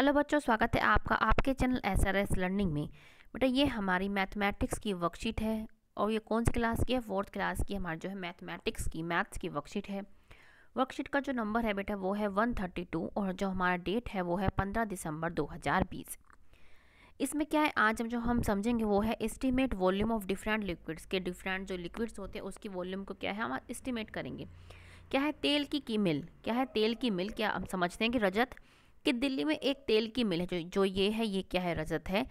hello बच्चों स्वागत है आपका आपके channel S R S learning में बेटा ये हमारी मैथमेटिक्स की वर्कशीट है और ये कौन सी क्लास की है फोर्थ क्लास की हमारी जो है मैथमेटिक्स की मैथ्स की वर्कशीट है वर्कशीट का जो नंबर है बेटा वो है वन थर्टी टू और जो हमारा डेट है वो है पंद्रह दिसंबर दो हज़ार बीस इसमें क्या है आज हम जो हम समझेंगे वो है estimate volume of different liquids के डिफरेंट जो लिक्विड्स होते हैं उसकी वॉल्यूम को क्या है हम एस्टिमेट करेंगे क्या है तेल की की मिल क्या है तेल की मिल क्या हम समझते हैं कि रजत कि दिल्ली में एक तेल की मिल है जो जो ये है ये क्या है रजत है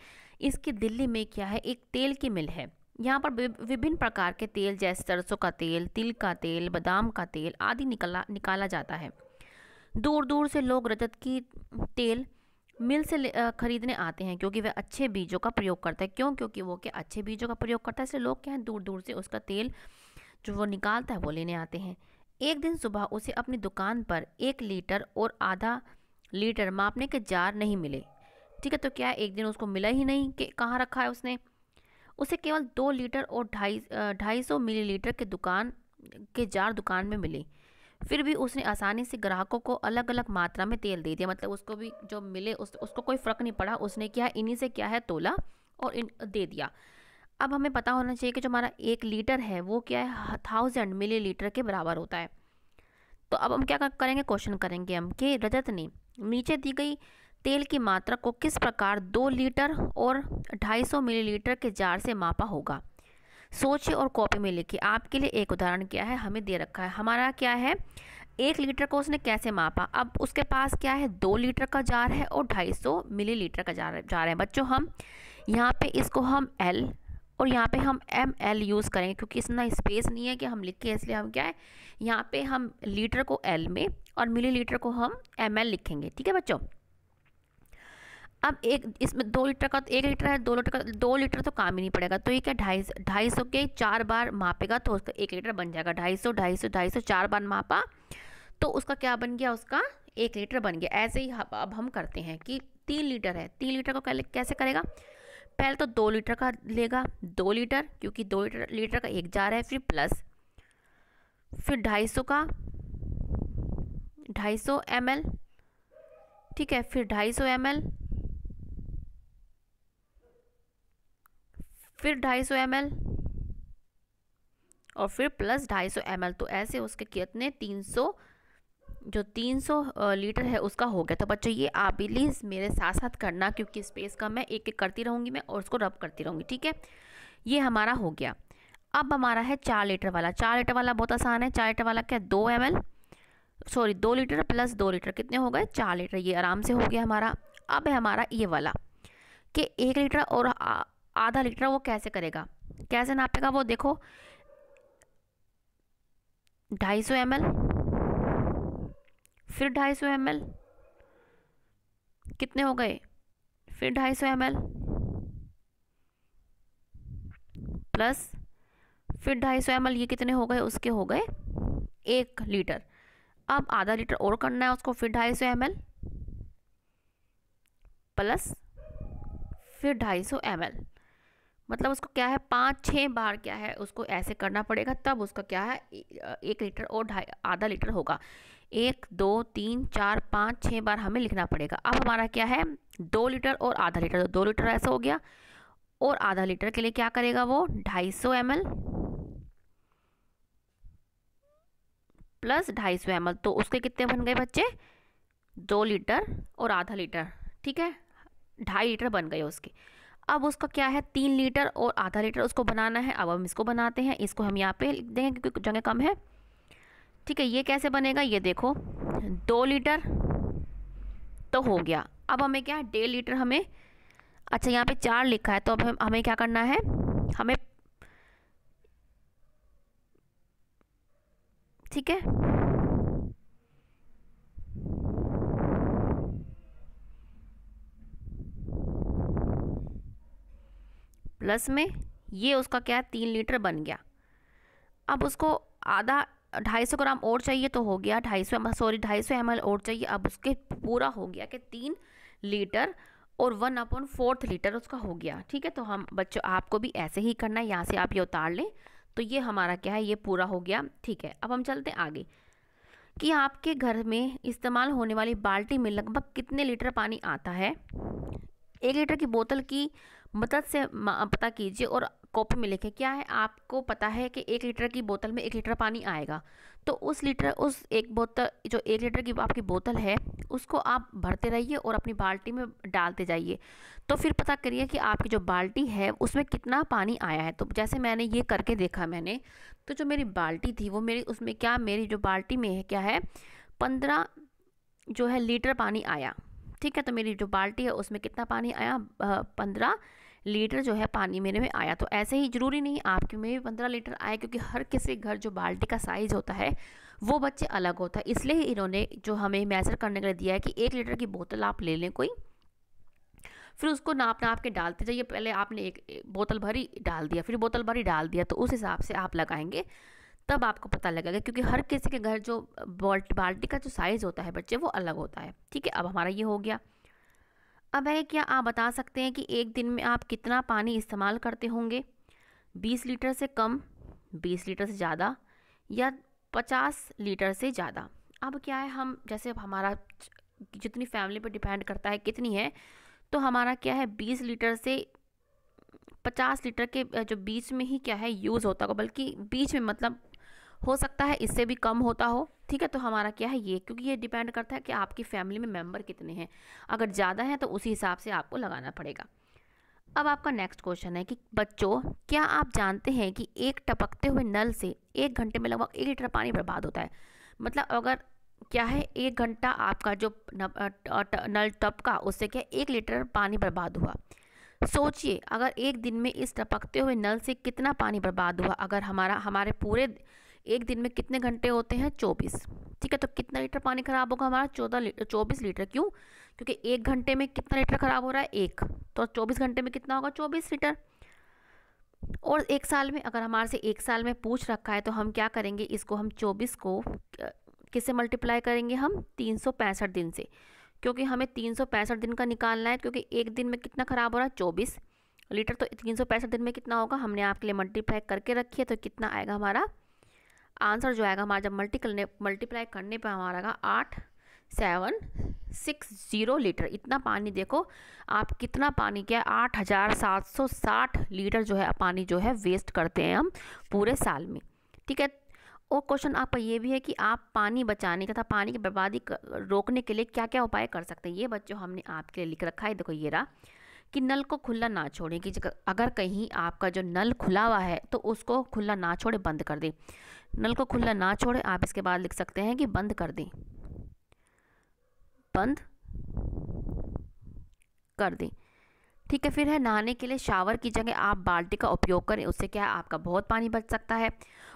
इसकी दिल्ली में क्या है एक तेल की मिल है यहाँ पर विभिन्न प्रकार के तेल जैसे सरसों का तेल तिल का तेल बादाम का तेल आदि निकला निकाला जाता है दूर दूर से लोग रजत की तेल मिल से ख़रीदने आते हैं क्योंकि वह अच्छे बीजों का प्रयोग करता है क्यों क्योंकि वो क्या अच्छे बीजों का प्रयोग करता है इसलिए लोग क्या है दूर दूर से उसका तेल जो वो निकालता है वो लेने आते हैं एक दिन सुबह उसे अपनी दुकान पर एक लीटर और आधा लीटर मापने के जार नहीं मिले ठीक है तो क्या एक दिन उसको मिला ही नहीं कि कहाँ रखा है उसने उसे केवल दो लीटर और ढाई ढाई सौ मिली के दुकान के जार दुकान में मिले फिर भी उसने आसानी से ग्राहकों को अलग अलग मात्रा में तेल दे दिया मतलब उसको भी जो मिले उस उसको कोई फ़र्क नहीं पड़ा उसने क्या इन्हीं से क्या है तोला और इन दे दिया अब हमें पता होना चाहिए कि जो हमारा एक लीटर है वो क्या है थाउजेंड मिली के बराबर होता है तो अब हम क्या करेंगे क्वेश्चन करेंगे हम कि रजत ने नीचे दी गई तेल की मात्रा को किस प्रकार दो लीटर और ढाई मिली मिलीलीटर के जार से मापा होगा सोचे और कॉपी में लिखे आपके लिए एक उदाहरण क्या है हमें दे रखा है हमारा क्या है एक लीटर को उसने कैसे मापा अब उसके पास क्या है दो लीटर का जार है और ढाई मिली लीटर का जार जार है बच्चों हम यहाँ पे इसको हम एल और यहाँ पे हम एम एल यूज़ करेंगे क्योंकि इतना स्पेस नहीं है कि हम लिखें इसलिए हम क्या है यहाँ पे हम लीटर को एल में और मिलीलीटर को हम एम एल लिखेंगे ठीक है बच्चों अब एक इसमें दो लीटर का तो एक लीटर है दो लीटर का दो लीटर तो काम ही नहीं पड़ेगा तो ये क्या ढाई ढाई सौ के चार बार मापेगा तो उसका एक लीटर बन जाएगा ढाई सौ ढाई सौ ढाई सौ चार बार मापा तो उसका क्या बन गया उसका एक लीटर बन गया ऐसे ही अब हम करते हैं कि तीन लीटर है तीन लीटर को कैसे करेगा पहले तो दो लीटर का लेगा दो लीटर क्योंकि दो लीटर लीटर का एक जार है फिर प्लस फिर ढाई सौ का ढाई सौ एम एल ठीक है फिर ढाई सौ एम एल फिर ढाई सौ एम एल और फिर प्लस ढाई सौ एम एल तो ऐसे उसके कितने तीन सौ जो 300 लीटर है उसका हो गया तो बच्चों ये आप प्लीज़ मेरे साथ साथ करना क्योंकि स्पेस कम है एक एक करती रहूँगी मैं और उसको रब करती रहूँगी ठीक है ये हमारा हो गया अब हमारा है चार लीटर वाला चार लीटर वाला बहुत आसान है चार लीटर वाला क्या दो एम सॉरी दो लीटर प्लस दो लीटर कितने हो गए चार लीटर ये आराम से हो गया हमारा अब है हमारा ये वाला कि एक लीटर और आधा लीटर वो कैसे करेगा कैसे नापेगा वो देखो ढाई सौ एम फिर ढाई सौ एम एल कितने हो गए फिर ढाई सौ एम एल प्लस फिर ढाई सौ एम एल ये कितने हो गए उसके हो गए एक लीटर अब आधा लीटर और करना है उसको फिर ढाई सौ एम एल प्लस फिर ढाई सौ एम एल मतलब उसको क्या है पाँच छः बार क्या है उसको ऐसे करना पड़ेगा तब उसका क्या है एक लीटर और ढाई आधा लीटर होगा एक दो तीन चार पाँच छः बार हमें लिखना पड़ेगा अब हमारा क्या है दो लीटर और आधा लीटर दो लीटर ऐसा हो गया और आधा लीटर के लिए क्या करेगा वो ढाई सौ एम एल प्लस ढाई सौ एम एल तो उसके कितने बन गए बच्चे दो लीटर और आधा लीटर ठीक है ढाई लीटर बन गए उसके अब उसका क्या है तीन लीटर और आधा लीटर उसको बनाना है अब हम इसको बनाते हैं इसको हम यहाँ पे लिख देंगे क्योंकि जगह कम है ठीक है ये कैसे बनेगा ये देखो दो लीटर तो हो गया अब हमें क्या है डेढ़ लीटर हमें अच्छा यहाँ पे चार लिखा है तो अब हमें क्या करना है हमें ठीक है प्लस में ये उसका क्या है तीन लीटर बन गया अब उसको आधा ढाई सौ ग्राम और चाहिए तो हो गया ढाई सौ सॉरी ढाई सौ एम और चाहिए अब उसके पूरा हो गया कि तीन लीटर और वन अपॉन फोर्थ लीटर उसका हो गया ठीक है तो हम बच्चों आपको भी ऐसे ही करना है यहाँ से आप ये उतार लें तो ये हमारा क्या है ये पूरा हो गया ठीक है अब हम चलते हैं आगे कि आपके घर में इस्तेमाल होने वाली बाल्टी में लगभग कितने लीटर पानी आता है एक लीटर की बोतल की मदद से पता कीजिए और कॉपी में लिखें क्या है आपको पता है कि एक लीटर की बोतल में एक लीटर पानी आएगा तो उस लीटर उस एक बोतल जो एक लीटर की आपकी बोतल है उसको आप भरते रहिए और अपनी बाल्टी में डालते जाइए तो फिर पता करिए कि आपकी जो बाल्टी है उसमें कितना पानी आया है तो जैसे मैंने ये करके देखा मैंने तो जो मेरी बाल्टी थी वो मेरी उसमें क्या मेरी जो बाल्टी में है क्या है पंद्रह जो है लीटर पानी आया ठीक है तो मेरी जो बाल्टी है उसमें कितना पानी आया पंद्रह लीटर जो है पानी मेरे में आया तो ऐसे ही ज़रूरी नहीं आपके में भी पंद्रह लीटर आए क्योंकि हर किसी घर जो बाल्टी का साइज़ होता है वो बच्चे अलग होता है इसलिए इन्होंने जो हमें मैसर करने के लिए दिया है कि एक लीटर की बोतल आप ले लें कोई फिर उसको नाप नाप के डालते जाइए पहले आपने एक बोतल भरी डाल दिया फिर बोतल भरी डाल दिया तो उस हिसाब से आप लगाएंगे तब आपको पता लगेगा क्योंकि हर किसी के घर जो बाल्टी का जो साइज़ होता है बच्चे वो अलग होता है ठीक है अब हमारा ये हो गया अब है क्या आप बता सकते हैं कि एक दिन में आप कितना पानी इस्तेमाल करते होंगे 20 लीटर से कम 20 लीटर से ज़्यादा या 50 लीटर से ज़्यादा अब क्या है हम जैसे हमारा जितनी फैमिली पर डिपेंड करता है कितनी है तो हमारा क्या है 20 लीटर से 50 लीटर के जो बीच में ही क्या है यूज़ होता होगा बल्कि बीच में मतलब हो सकता है इससे भी कम होता हो ठीक है तो हमारा क्या है ये क्योंकि ये डिपेंड करता है कि आपकी फैमिली में मेम्बर कितने हैं अगर ज़्यादा हैं तो उसी हिसाब से आपको लगाना पड़ेगा अब आपका नेक्स्ट क्वेश्चन है कि बच्चों क्या आप जानते हैं कि एक टपकते हुए नल से एक घंटे में लगभग एक लीटर पानी बर्बाद होता है मतलब अगर क्या है एक घंटा आपका जो नल टपका उससे क्या एक लीटर पानी बर्बाद हुआ सोचिए अगर एक दिन में इस टपकते हुए नल से कितना पानी बर्बाद हुआ अगर हमारा हमारे पूरे एक दिन में कितने घंटे होते हैं चौबीस ठीक है तो कितना लीटर पानी ख़राब होगा हमारा चौदह लीटर चौबीस लीटर क्यों क्योंकि एक घंटे में कितना लीटर ख़राब हो रहा है एक तो चौबीस घंटे में कितना होगा चौबीस लीटर और एक साल में अगर हमारे से एक साल में पूछ रखा है तो हम क्या करेंगे इसको हम चौबीस को किससे मल्टीप्लाई करेंगे हम तीन सौ पैंसठ दिन से क्योंकि हमें तीन सौ पैंसठ दिन का निकालना है क्योंकि एक दिन में कितना ख़राब हो रहा है चौबीस लीटर तो तीन सौ पैंसठ दिन में कितना होगा हमने आपके लिए मल्टीप्लाई करके रखी है तो कितना आएगा हमारा आंसर जो आएगा हमारा जब मल्टी मल्टीप्लाई करने पर हमारा आएगा आठ सेवन सिक्स ज़ीरो लीटर इतना पानी देखो आप कितना पानी क्या आठ हज़ार सात सौ साठ लीटर जो है पानी जो है वेस्ट करते हैं हम पूरे साल में ठीक है और क्वेश्चन आपका ये भी है कि आप पानी बचाने तथा पानी की बर्बादी रोकने के लिए क्या क्या उपाय कर सकते हैं ये बच्चों हमने आपके लिए लिख रखा है देखो ये रहा कि नल को खुला ना छोड़ें कि अगर कहीं आपका जो नल खुला हुआ है तो उसको खुला ना छोड़े बंद कर दें नल को खुला ना छोड़े आप इसके बाद लिख सकते हैं कि बंद कर दें बंद कर दें ठीक है फिर है नहाने के लिए शावर की जगह आप बाल्टी का उपयोग करें उससे क्या है आपका बहुत पानी बच सकता है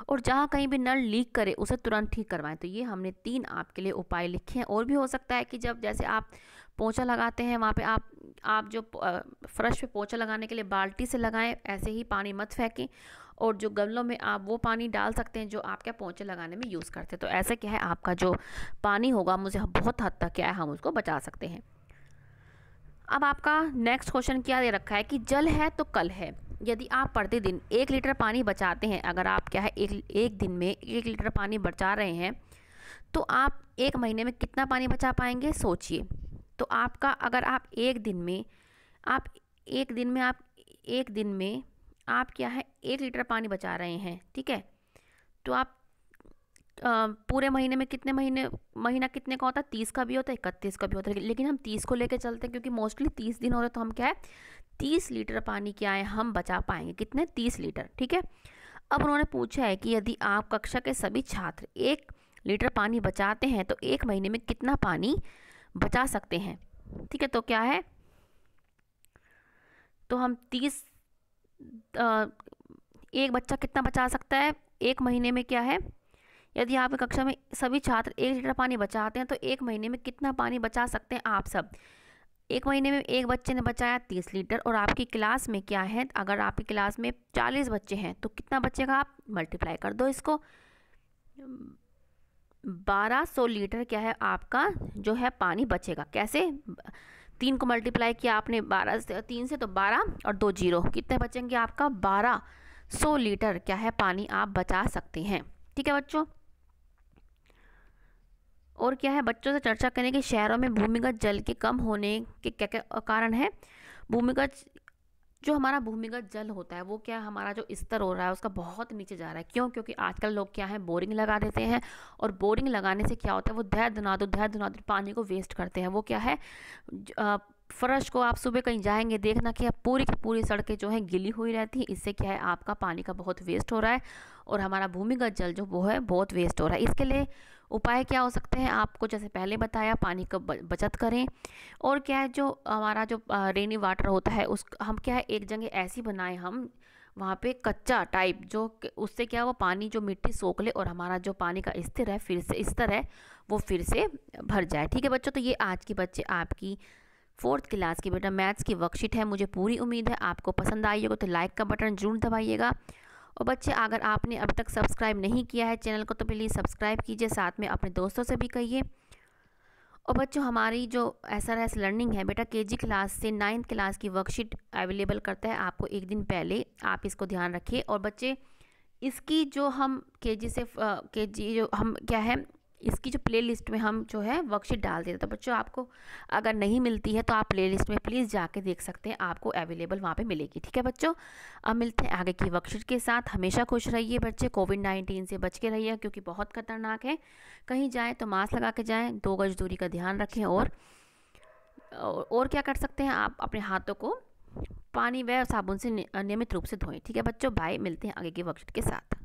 और जहाँ कहीं भी नल लीक करे उसे तुरंत ठीक करवाएं तो ये हमने तीन आपके लिए उपाय लिखे हैं और भी हो सकता है कि जब जैसे आप पोछा लगाते हैं वहाँ पे आप आप जो फ्रश पे पोछा लगाने के लिए बाल्टी से लगाएं ऐसे ही पानी मत फेंकें और जो गमलों में आप वो पानी डाल सकते हैं जो आप क्या पोछे लगाने में यूज़ करते हैं तो ऐसे क्या है आपका जो पानी होगा मुझे बहुत हद तक क्या है हम उसको बचा सकते हैं अब आपका नेक्स्ट क्वेश्चन क्या दे रखा है कि जल है तो कल है यदि आप प्रतिदिन एक लीटर पानी बचाते हैं अगर आप क्या है एक एक दिन में एक लीटर पानी बचा रहे हैं तो आप एक महीने में कितना पानी बचा पाएंगे सोचिए तो आपका अगर आप एक दिन में आप एक दिन में आप एक दिन में आप क्या है एक लीटर पानी बचा रहे हैं ठीक है तो आप आ, पूरे महीने में कितने महीने महीना कितने का होता है तीस का भी होता है इकतीस का भी होता है लेकिन हम तीस को लेकर चलते हैं क्योंकि मोस्टली तीस दिन हो रहे तो हम क्या है तीस लीटर पानी क्या है हम बचा पाएंगे कितने तीस लीटर ठीक है अब उन्होंने पूछा है कि यदि आप कक्षा के सभी छात्र एक लीटर पानी बचाते हैं तो एक महीने में कितना पानी बचा सकते हैं ठीक है तो क्या है तो हम तीस एक बच्चा कितना बचा सकता है एक महीने में क्या है यदि आपकी कक्षा में सभी छात्र एक लीटर पानी बचाते हैं तो एक महीने में कितना पानी बचा सकते हैं आप सब एक महीने में एक बच्चे ने बचाया तीस लीटर और आपकी क्लास में क्या है अगर आपकी क्लास में चालीस बच्चे हैं तो कितना बचेगा आप मल्टीप्लाई कर दो इसको 1200 लीटर क्या है आपका जो है पानी बचेगा कैसे तीन को मल्टीप्लाई किया आपने 12 से तीन से तो बारह और दो जीरो कितने बचेंगे आपका बारह लीटर क्या है पानी आप बचा सकते हैं ठीक है बच्चों और क्या है बच्चों से चर्चा करें कि शहरों में भूमिगत जल के कम होने के क्या कारण है भूमिगत जो हमारा भूमिगत जल होता है वो क्या हमारा जो स्तर हो रहा है उसका बहुत नीचे जा रहा है क्यों क्योंकि आजकल लोग क्या है बोरिंग लगा देते हैं और बोरिंग लगाने से क्या होता है वो धैर्य धनादुर धैर्य धनादुर पानी को वेस्ट करते हैं वो क्या है फर्श को आप सुबह कहीं जाएंगे देखना कि पूरी की पूरी सड़कें जो हैं गिली हुई रहती हैं इससे क्या है आपका पानी का बहुत वेस्ट हो रहा है और हमारा भूमिगत जल जो वो है बहुत वेस्ट हो रहा है इसके लिए उपाय क्या हो सकते हैं आपको जैसे पहले बताया पानी का बचत करें और क्या है जो हमारा जो रेनी वाटर होता है उस हम क्या है एक जगह ऐसी बनाएं हम वहाँ पे कच्चा टाइप जो उससे क्या वो पानी जो मिट्टी सोख ले और हमारा जो पानी का स्तर है फिर से स्तर है वो फिर से भर जाए ठीक है बच्चों तो ये आज की बच्चे आपकी फोर्थ क्लास की बेटा मैथ्स की वर्कशीट है मुझे पूरी उम्मीद है आपको पसंद आई होगी तो लाइक का बटन जरूर दबाइएगा और बच्चे अगर आपने अब तक सब्सक्राइब नहीं किया है चैनल को तो प्लीज़ सब्सक्राइब कीजिए साथ में अपने दोस्तों से भी कहिए और बच्चों हमारी जो एस आर एस लर्निंग है बेटा के जी क्लास से नाइन्थ क्लास की वर्कशीट अवेलेबल करता है आपको एक दिन पहले आप इसको ध्यान रखिए और बच्चे इसकी जो हम के जी से के जी जो हम क्या है इसकी जो प्लेलिस्ट में हम जो है वर्कशीट डाल देते तो बच्चों आपको अगर नहीं मिलती है तो आप प्लेलिस्ट में प्लीज़ जाके देख सकते हैं आपको अवेलेबल वहाँ पे मिलेगी ठीक है बच्चों अब मिलते हैं आगे की वर्कशीट के साथ हमेशा खुश रहिए बच्चे कोविड नाइन्टीन से बच के रहिए क्योंकि बहुत खतरनाक है कहीं जाएँ तो मास्क लगा के जाएँ दो गज दूरी का ध्यान रखें और और क्या कर सकते हैं आप अपने हाथों को पानी व साबुन से नियमित रूप से धोएं ठीक है बच्चों बाय मिलते हैं आगे की वर्कशीट के साथ